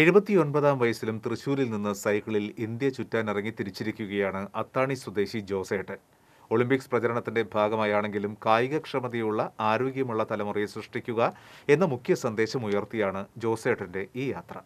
എഴുപത്തിയൊൻപതാം വയസ്സിലും തൃശൂരിൽ നിന്ന് സൈക്കിളിൽ ഇന്ത്യ ചുറ്റാനിറങ്ങി തിരിച്ചിരിക്കുകയാണ് അത്താണി സ്വദേശി ജോസേട്ടൻ ഒളിമ്പിക്സ് പ്രചരണത്തിന്റെ ഭാഗമായാണെങ്കിലും കായികക്ഷമതയുള്ള ആരോഗ്യമുള്ള തലമുറയെ സൃഷ്ടിക്കുക എന്ന മുഖ്യ സന്ദേശം ഉയർത്തിയാണ് ജോസേട്ടന്റെ ഈ യാത്ര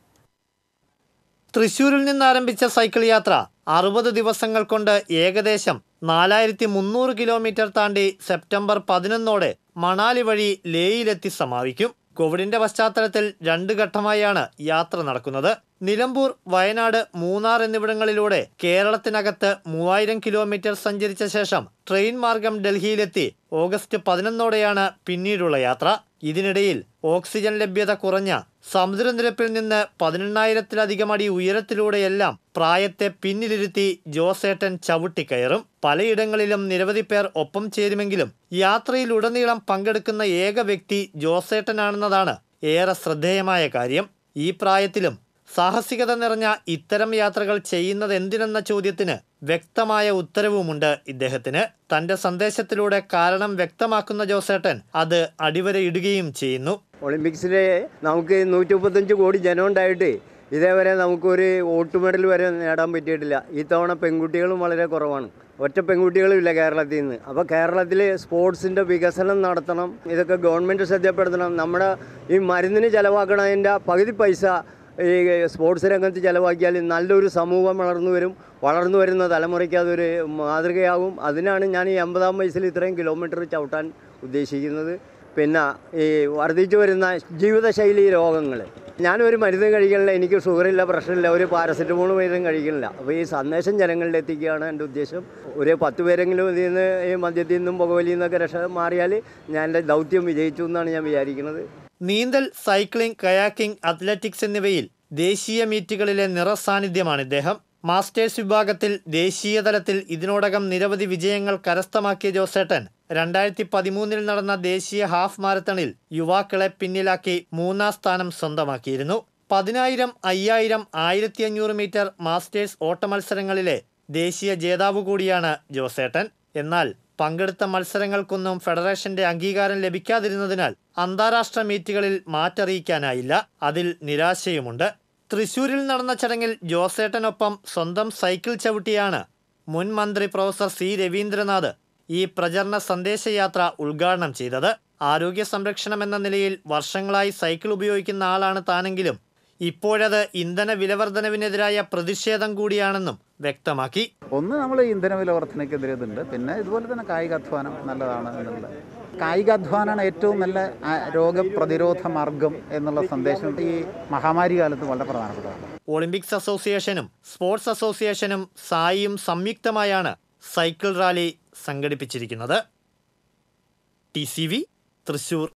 തൃശൂരിൽ ആരംഭിച്ച സൈക്കിൾ യാത്ര അറുപത് ദിവസങ്ങൾ കൊണ്ട് ഏകദേശം നാലായിരത്തി മുന്നൂറ് കിലോമീറ്റർ താണ്ടി സെപ്റ്റംബർ പതിനൊന്നോടെ മണാലി വഴി ലേയിലെത്തി സമാപിക്കും കോവിഡിന്റെ പശ്ചാത്തലത്തിൽ രണ്ട് ഘട്ടമായാണ് യാത്ര നടക്കുന്നത് നിലമ്പൂർ വയനാട് മൂന്നാർ എന്നിവിടങ്ങളിലൂടെ കേരളത്തിനകത്ത് മൂവായിരം കിലോമീറ്റർ സഞ്ചരിച്ച ശേഷം ട്രെയിൻ മാർഗം ഡൽഹിയിലെത്തി ഓഗസ്റ്റ് പതിനൊന്നോടെയാണ് പിന്നീടുള്ള യാത്ര ഇതിനിടയിൽ ഓക്സിജൻ ലഭ്യത കുറഞ്ഞ സമുദ്രനിരപ്പിൽ നിന്ന് പതിനെണ്ണായിരത്തിലധികം അടി ഉയരത്തിലൂടെയെല്ലാം പ്രായത്തെ പിന്നിലിരുത്തി ജോസേട്ടൻ ചവിട്ടിക്കയറും പലയിടങ്ങളിലും നിരവധി പേർ ഒപ്പം ചേരുമെങ്കിലും യാത്രയിലുടനീളം പങ്കെടുക്കുന്ന ഏക വ്യക്തി ജോസേട്ടനാണെന്നതാണ് ഏറെ ശ്രദ്ധേയമായ കാര്യം ഈ പ്രായത്തിലും സാഹസികത നിറഞ്ഞ ഇത്തരം യാത്രകൾ ചെയ്യുന്നത് എന്തിനെന്ന ചോദ്യത്തിന് വ്യക്തമായ ഉത്തരവുമുണ്ട് ഇദ്ദേഹത്തിന് തന്റെ സന്ദേശത്തിലൂടെ കാരണം വ്യക്തമാക്കുന്ന ജോസേട്ടൻ അത് അടിവരയിടുകയും ചെയ്യുന്നു ഒളിമ്പിക്സിലെ നമുക്ക് നൂറ്റി മുപ്പത്തഞ്ച് കോടി ജനമുണ്ടായിട്ട് ഇതേവരെ നമുക്കൊരു വോട്ട് മെഡൽ വരെ നേടാൻ പറ്റിയിട്ടില്ല ഈ തവണ പെൺകുട്ടികളും വളരെ കുറവാണ് ഒറ്റ ഇല്ല കേരളത്തിൽ നിന്ന് അപ്പോൾ കേരളത്തിൽ സ്പോർട്സിൻ്റെ വികസനം നടത്തണം ഇതൊക്കെ ഗവൺമെൻറ് ശ്രദ്ധപ്പെടുത്തണം നമ്മുടെ ഈ മരുന്നിന് ചിലവാക്കണതിൻ്റെ പകുതി പൈസ ഈ സ്പോർട്സ് രംഗത്ത് ചിലവാക്കിയാൽ നല്ലൊരു സമൂഹം വളർന്നു വരും വളർന്നു വരുന്ന തലമുറയ്ക്ക് അതൊരു മാതൃകയാകും അതിനാണ് ഞാൻ ഈ അമ്പതാം വയസ്സിൽ ഇത്രയും കിലോമീറ്റർ ചവിട്ടാൻ ഉദ്ദേശിക്കുന്നത് പിന്നെ ഈ വർദ്ധിച്ചു വരുന്ന ജീവിതശൈലി രോഗങ്ങൾ ഞാനൊരു മരുന്നും കഴിക്കണില്ല എനിക്ക് ഷുഗറില്ല പ്രഷറില്ല ഒരു പാരസെറ്റമോൾ മരുന്നും കഴിക്കണില്ല അപ്പോൾ ഈ സന്ദേശം ജനങ്ങളിൽ എത്തിക്കുകയാണ് എൻ്റെ ഉദ്ദേശം ഒരു പത്ത് പേരെങ്കിലും ഇതിൽ നിന്ന് ഈ മദ്യത്തിൽ നിന്നും പുകവലിയിൽ നിന്നൊക്കെ രക്ഷ മാറിയാൽ ഞാൻ എൻ്റെ ദൗത്യം വിജയിച്ചു എന്നാണ് ഞാൻ വിചാരിക്കുന്നത് നീന്തൽ സൈക്ലിംഗ് കയാക്കിംഗ് അത്ലറ്റിക്സ് എന്നിവയിൽ ദേശീയ മീറ്റുകളിലെ നിറസാന്നിധ്യമാണ് ഇദ്ദേഹം മാസ്റ്റേഴ്സ് വിഭാഗത്തിൽ ദേശീയതലത്തിൽ ഇതിനോടകം നിരവധി വിജയങ്ങൾ കരസ്ഥമാക്കിയ ജോസേട്ടൻ രണ്ടായിരത്തി പതിമൂന്നിൽ നടന്ന ദേശീയ ഹാഫ് മാരത്തണിൽ യുവാക്കളെ പിന്നിലാക്കി മൂന്നാം സ്ഥാനം സ്വന്തമാക്കിയിരുന്നു പതിനായിരം അയ്യായിരം ആയിരത്തി അഞ്ഞൂറ് മീറ്റർ മാസ്റ്റേഴ്സ് ഓട്ടമത്സരങ്ങളിലെ ദേശീയ ജേതാവ് കൂടിയാണ് ജോസേട്ടൻ എന്നാൽ പങ്കെടുത്ത മത്സരങ്ങൾക്കൊന്നും ഫെഡറേഷന്റെ അംഗീകാരം ലഭിക്കാതിരുന്നതിനാൽ അന്താരാഷ്ട്ര മീറ്റുകളിൽ മാറ്ററിയിക്കാനായില്ല അതിൽ നിരാശയുമുണ്ട് തൃശൂരിൽ നടന്ന ചടങ്ങിൽ ജോസേട്ടനൊപ്പം സ്വന്തം സൈക്കിൾ ചവിട്ടിയാണ് മുൻ മന്ത്രി പ്രൊഫസർ സി രവീന്ദ്രനാഥ് ഈ പ്രചരണ സന്ദേശയാത്ര ഉദ്ഘാടനം ചെയ്തത് ആരോഗ്യ സംരക്ഷണം എന്ന നിലയിൽ വർഷങ്ങളായി സൈക്കിൾ ഉപയോഗിക്കുന്ന ആളാണ് താനെങ്കിലും ഇപ്പോഴത് ഇന്ധന വിലവർദ്ധനവിനെതിരായ പ്രതിഷേധം കൂടിയാണെന്നും വ്യക്തമാക്കി ഒന്ന് നമ്മൾ ഇന്ധന വിലവർധനയ്ക്കെതിരെ ഇതുണ്ട് പിന്നെ ഇതുപോലെ തന്നെ കായികാധ്വാനം നല്ലതാണ് എന്നുള്ളത് കായികാധ്വാനമാണ് ഏറ്റവും നല്ല രോഗപ്രതിരോധ മാർഗം എന്നുള്ള സന്ദേശം ഈ മഹാമാരി കാലത്ത് വളരെ പ്രധാനപ്പെട്ടതാണ് ഒളിമ്പിക്സ് അസോസിയേഷനും സ്പോർട്സ് അസോസിയേഷനും സായിയും സംയുക്തമായാണ് സൈക്കിൾ റാലി സംഘടിപ്പിച്ചിരിക്കുന്നത് ടി സി വി തൃശൂർ